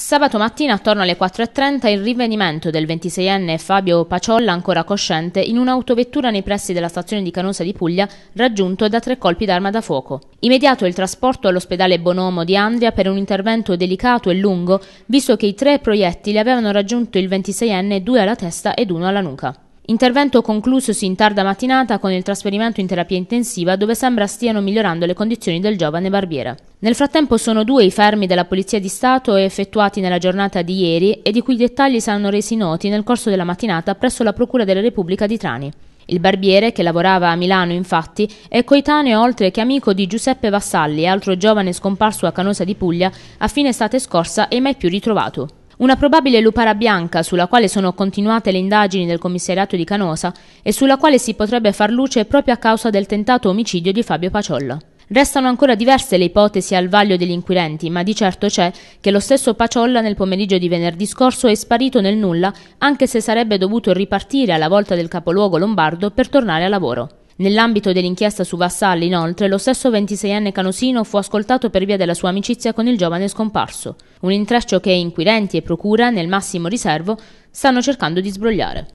Sabato mattina attorno alle 4.30 il rinvenimento del 26enne Fabio Paciolla ancora cosciente in un'autovettura nei pressi della stazione di Canosa di Puglia raggiunto da tre colpi d'arma da fuoco. Immediato il trasporto all'ospedale Bonomo di Andria per un intervento delicato e lungo visto che i tre proiettili avevano raggiunto il 26enne due alla testa ed uno alla nuca. Intervento conclusosi in tarda mattinata con il trasferimento in terapia intensiva dove sembra stiano migliorando le condizioni del giovane barbiere. Nel frattempo sono due i fermi della Polizia di Stato effettuati nella giornata di ieri e di cui i dettagli saranno resi noti nel corso della mattinata presso la Procura della Repubblica di Trani. Il barbiere, che lavorava a Milano infatti, è coetaneo oltre che amico di Giuseppe Vassalli, altro giovane scomparso a Canosa di Puglia a fine estate scorsa e mai più ritrovato. Una probabile lupara bianca sulla quale sono continuate le indagini del commissariato di Canosa e sulla quale si potrebbe far luce proprio a causa del tentato omicidio di Fabio Paciolla. Restano ancora diverse le ipotesi al vaglio degli inquirenti, ma di certo c'è che lo stesso Paciolla nel pomeriggio di venerdì scorso è sparito nel nulla, anche se sarebbe dovuto ripartire alla volta del capoluogo lombardo per tornare a lavoro. Nell'ambito dell'inchiesta su Vassalli, inoltre, lo stesso 26enne Canosino fu ascoltato per via della sua amicizia con il giovane scomparso, un intreccio che inquirenti e procura, nel massimo riservo, stanno cercando di sbrogliare.